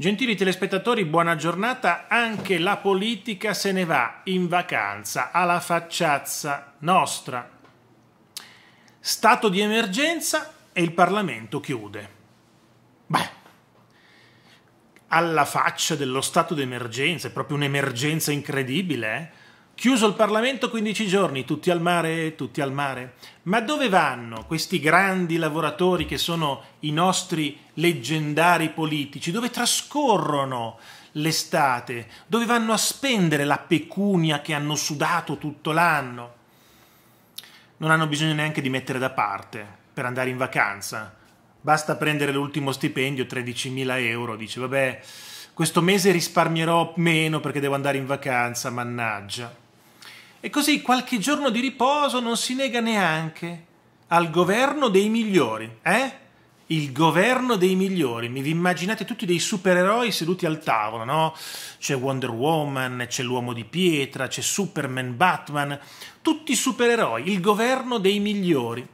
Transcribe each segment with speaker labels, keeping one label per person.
Speaker 1: Gentili telespettatori, buona giornata. Anche la politica se ne va in vacanza alla facciazza nostra. Stato di emergenza e il Parlamento chiude. Beh, alla faccia dello stato d'emergenza, è proprio un'emergenza incredibile, eh? Chiuso il Parlamento 15 giorni, tutti al mare, tutti al mare. Ma dove vanno questi grandi lavoratori che sono i nostri leggendari politici? Dove trascorrono l'estate? Dove vanno a spendere la pecunia che hanno sudato tutto l'anno? Non hanno bisogno neanche di mettere da parte per andare in vacanza. Basta prendere l'ultimo stipendio, 13.000 euro. Dice, vabbè, questo mese risparmierò meno perché devo andare in vacanza, mannaggia. E così qualche giorno di riposo non si nega neanche al governo dei migliori, eh? Il governo dei migliori, mi vi immaginate tutti dei supereroi seduti al tavolo, no? C'è Wonder Woman, c'è l'uomo di pietra, c'è Superman, Batman, tutti supereroi, il governo dei migliori.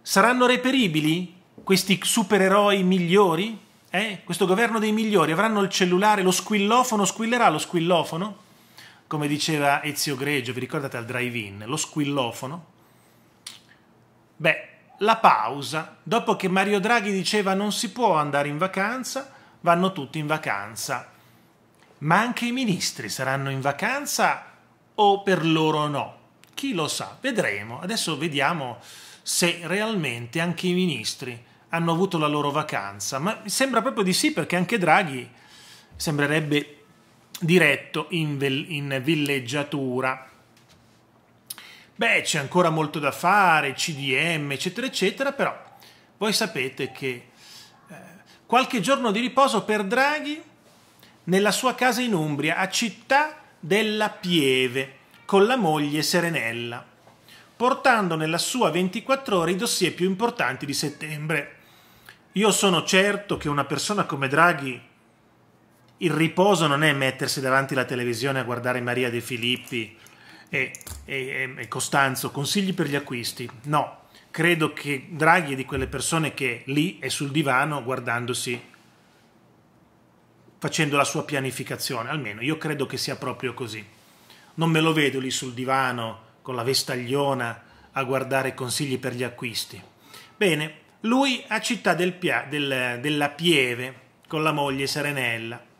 Speaker 1: Saranno reperibili questi supereroi migliori? Eh? Questo governo dei migliori avranno il cellulare, lo squillofono squillerà lo squillofono? come diceva Ezio Greggio, vi ricordate al drive-in, lo squillofono? Beh, la pausa, dopo che Mario Draghi diceva non si può andare in vacanza, vanno tutti in vacanza. Ma anche i ministri saranno in vacanza o per loro no? Chi lo sa, vedremo. Adesso vediamo se realmente anche i ministri hanno avuto la loro vacanza, ma sembra proprio di sì perché anche Draghi sembrerebbe diretto in, in villeggiatura. Beh, c'è ancora molto da fare, CDM, eccetera, eccetera, però voi sapete che eh, qualche giorno di riposo per Draghi nella sua casa in Umbria, a Città della Pieve, con la moglie Serenella, portando nella sua 24 ore i dossier più importanti di settembre. Io sono certo che una persona come Draghi il riposo non è mettersi davanti alla televisione a guardare Maria De Filippi e, e, e, Costanzo, consigli per gli acquisti. No, credo che Draghi è di quelle persone che lì è sul divano guardandosi, facendo la sua pianificazione, almeno io credo che sia proprio così. Non me lo vedo lì sul divano con la vestagliona a guardare consigli per gli acquisti. Bene, lui a Città del Pia, del, della Pieve con la moglie Serenella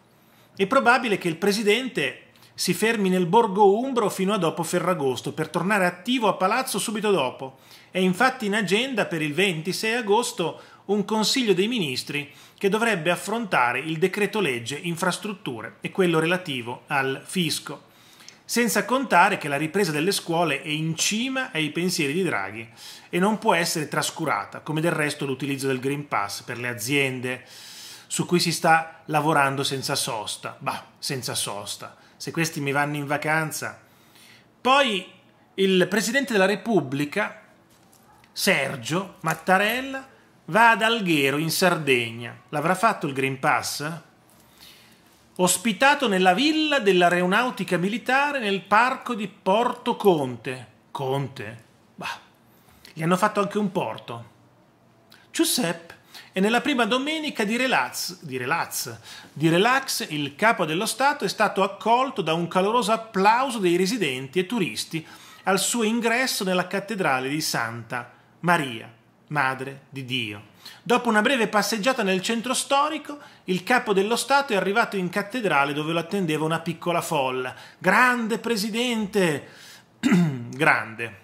Speaker 1: è probabile che il presidente si fermi nel borgo umbro fino a dopo Ferragosto per tornare attivo a palazzo subito dopo. È infatti in agenda per il 26 agosto un Consiglio dei Ministri che dovrebbe affrontare il decreto legge infrastrutture e quello relativo al fisco. Senza contare che la ripresa delle scuole è in cima ai pensieri di Draghi e non può essere trascurata, come del resto l'utilizzo del Green Pass per le aziende, su cui si sta lavorando senza sosta. Bah, senza sosta. Se questi mi vanno in vacanza. Poi il Presidente della Repubblica, Sergio Mattarella, va ad Alghero in Sardegna. L'avrà fatto il Green Pass? Ospitato nella villa dell'aeronautica militare nel parco di Porto Conte. Conte? Bah, gli hanno fatto anche un porto. Giuseppe e nella prima domenica di relax, di relax, di relax il capo dello Stato è stato accolto da un caloroso applauso dei residenti e turisti al suo ingresso nella cattedrale di Santa Maria, Madre di Dio. Dopo una breve passeggiata nel centro storico, il capo dello Stato è arrivato in cattedrale dove lo attendeva una piccola folla. Grande presidente! grande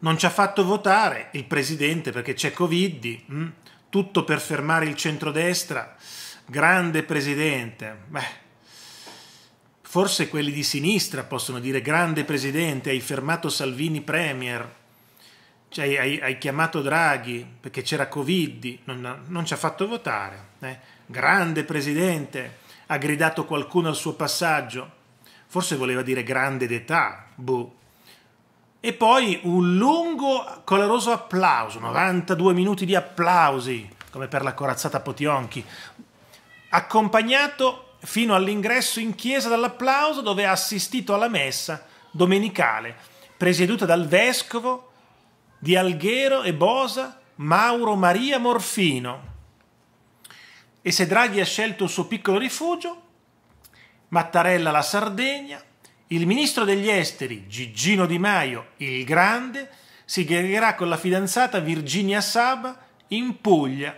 Speaker 1: non ci ha fatto votare il presidente perché c'è Covid, mm? tutto per fermare il centrodestra, grande presidente. Beh, forse quelli di sinistra possono dire grande presidente, hai fermato Salvini premier, cioè hai, hai chiamato Draghi perché c'era Covid, non, non, ci ha fatto votare. Eh? Grande presidente, ha gridato qualcuno al suo passaggio, forse voleva dire grande d'età, boh e poi un lungo, coloroso applauso, 92 minuti di applausi, come per la corazzata Potionchi, accompagnato fino all'ingresso in chiesa dall'applauso dove ha assistito alla messa domenicale, presieduta dal vescovo di Alghero e Bosa, Mauro Maria Morfino. E se Draghi ha scelto il suo piccolo rifugio, Mattarella la Sardegna, il ministro degli esteri Gigino Di Maio, il Grande, si chiarirà con la fidanzata Virginia Saba in Puglia.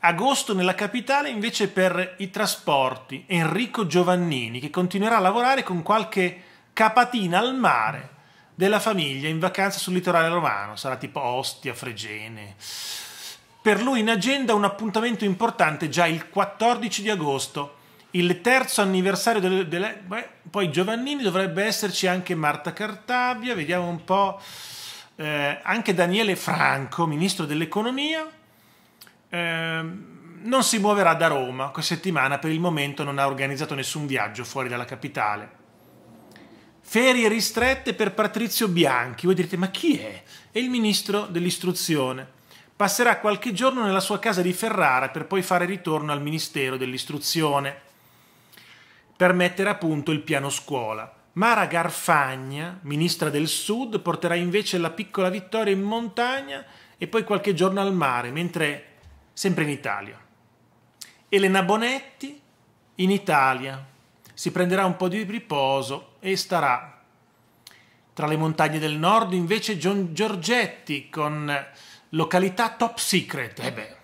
Speaker 1: Agosto nella capitale invece per i trasporti Enrico Giovannini che continuerà a lavorare con qualche capatina al mare della famiglia in vacanza sul litorale romano, sarà tipo Ostia, Fregene. Per lui in agenda un appuntamento importante già il 14 di agosto il terzo anniversario delle, delle beh, poi Giovannini dovrebbe esserci anche Marta Cartabia, vediamo un po'. Eh, anche Daniele Franco, ministro dell'economia, eh, non si muoverà da Roma questa settimana, per il momento non ha organizzato nessun viaggio fuori dalla capitale. Ferie ristrette per Patrizio Bianchi, voi direte ma chi è? È il ministro dell'istruzione. Passerà qualche giorno nella sua casa di Ferrara per poi fare ritorno al Ministero dell'istruzione per mettere a punto il piano scuola. Mara Garfagna, ministra del Sud, porterà invece la piccola vittoria in montagna e poi qualche giorno al mare, mentre sempre in Italia. Elena Bonetti in Italia si prenderà un po' di riposo e starà. Tra le montagne del nord invece John Giorgetti con località top secret. Eh beh,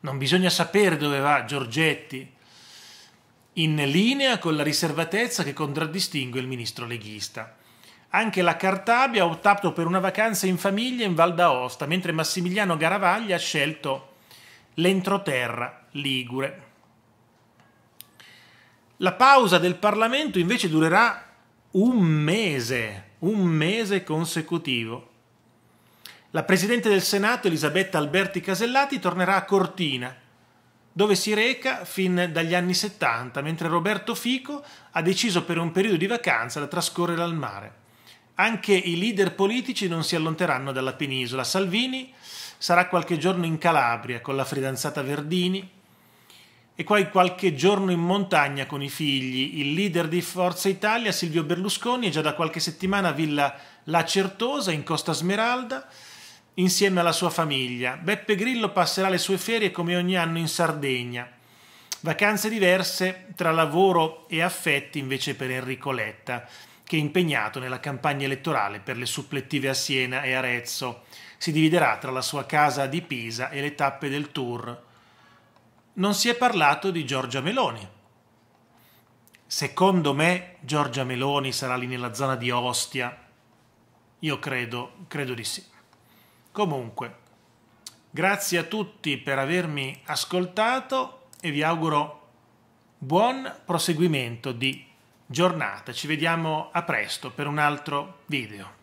Speaker 1: non bisogna sapere dove va Giorgetti in linea con la riservatezza che contraddistingue il ministro leghista. Anche la Cartabia ha optato per una vacanza in famiglia in Val d'Aosta, mentre Massimiliano Garavaglia ha scelto l'entroterra ligure. La pausa del Parlamento invece durerà un mese, un mese consecutivo. La Presidente del Senato, Elisabetta Alberti Casellati, tornerà a Cortina dove si reca fin dagli anni 70, mentre Roberto Fico ha deciso per un periodo di vacanza da trascorrere al mare. Anche i leader politici non si allonteranno dalla penisola. Salvini sarà qualche giorno in Calabria con la fidanzata Verdini, e poi qualche giorno in montagna con i figli. Il leader di Forza Italia, Silvio Berlusconi, è già da qualche settimana a Villa La Certosa in Costa Smeralda insieme alla sua famiglia. Beppe Grillo passerà le sue ferie come ogni anno in Sardegna. Vacanze diverse tra lavoro e affetti invece per Enrico Letta, che è impegnato nella campagna elettorale per le supplettive a Siena e Arezzo. Si dividerà tra la sua casa di Pisa e le tappe del tour. Non si è parlato di Giorgia Meloni. Secondo me Giorgia Meloni sarà lì nella zona di Ostia. Io credo, credo di sì. Comunque, grazie a tutti per avermi ascoltato e vi auguro buon proseguimento di giornata. Ci vediamo a presto per un altro video.